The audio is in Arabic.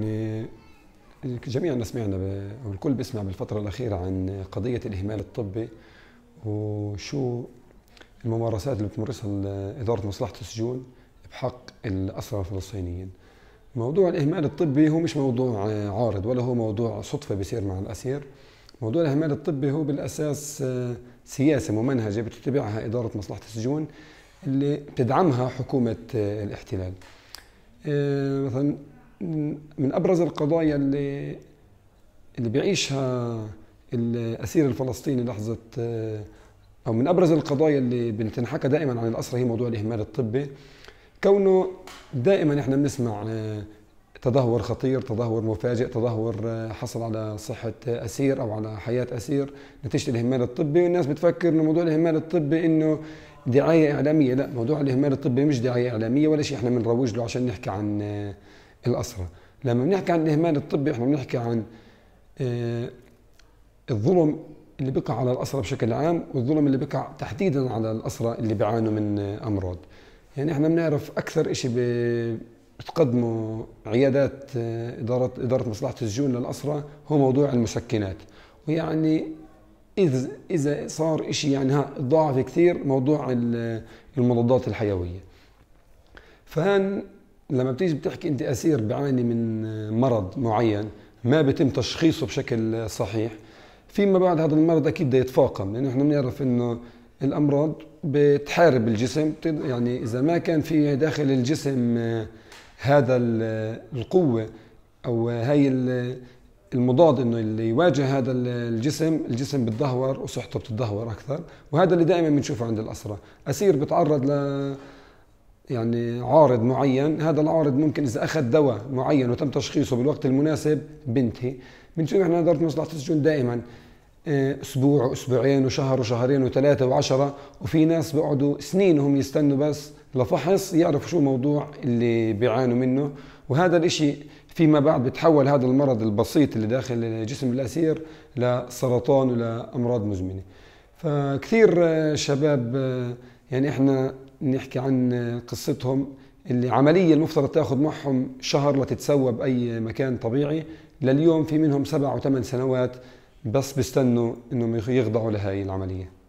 يعني جميعنا سمعنا او الكل بيسمع بالفتره الاخيره عن قضيه الاهمال الطبي وشو الممارسات اللي بتمارسها اداره مصلحه السجون بحق الاسرى الفلسطينيين. موضوع الاهمال الطبي هو مش موضوع عارض ولا هو موضوع صدفه بيصير مع الاسير. موضوع الاهمال الطبي هو بالاساس سياسه ممنهجه بتتبعها اداره مصلحه السجون اللي بتدعمها حكومه الاحتلال. آه، مثلا من ابرز القضايا اللي اللي بيعيشها الاسير الفلسطيني لحظه آه، او من ابرز القضايا اللي بتنحكى دائما عن الاسرى هي موضوع الاهمال الطبي كونه دائما احنا بنسمع آه، تدهور خطير تدهور مفاجئ تدهور آه، حصل على صحة أسير أو على حياة أسير نتيجة الإهمال الطبي والناس بتفكر إنه موضوع الإهمال الطبي إنه دعاية إعلامية لا موضوع الإهمال الطبي مش دعاية إعلامية ولا شيء إحنا بنروج له عشان نحكي عن الأسرى لما بنحكي عن الإهمال الطبي إحنا بنحكي عن آه، الظلم اللي بقع على الأسرى بشكل عام والظلم اللي بقع تحديدا على الأسرى اللي بيعانوا من أمراض يعني إحنا بنعرف أكثر شيء بتقدمه عيادات آه، إدارة إدارة مصلحة السجون للأسرى هو موضوع المسكنات ويعني إذا إذا صار شيء يعني ضاعف كثير موضوع المضادات الحيوية فهان لما بتيجي بتحكي انت اسير بيعاني من مرض معين ما بيتم تشخيصه بشكل صحيح فيما بعد هذا المرض اكيد بده يتفاقم لانه احنا بنعرف انه الامراض بتحارب الجسم يعني اذا ما كان في داخل الجسم آه، هذا القوه او هاي المضاد انه اللي يواجه هذا الجسم الجسم بتدهور وصحته بتدهور اكثر وهذا اللي دائما بنشوفه عند الاسرى اسير بتعرض ل يعني عارض معين هذا العارض ممكن اذا اخذ دواء معين وتم تشخيصه بالوقت المناسب بنتهي بنشوف احنا اداره مصلحه السجون دائما آه، اسبوع واسبوعين وشهر وشهرين وثلاثه وعشره وفي ناس بيقعدوا سنين هم يستنوا بس لفحص يعرفوا شو الموضوع اللي بيعانوا منه وهذا الاشي فيما بعد بتحول هذا المرض البسيط اللي داخل جسم الاسير لسرطان ولامراض مزمنه فكثير آه، شباب آه، يعني احنا نحكي عن قصتهم اللي عملية المفترض تاخذ معهم شهر لتتسوى بأي مكان طبيعي لليوم في منهم سبع وثمان سنوات بس بيستنوا انهم يخضعوا لهي العمليه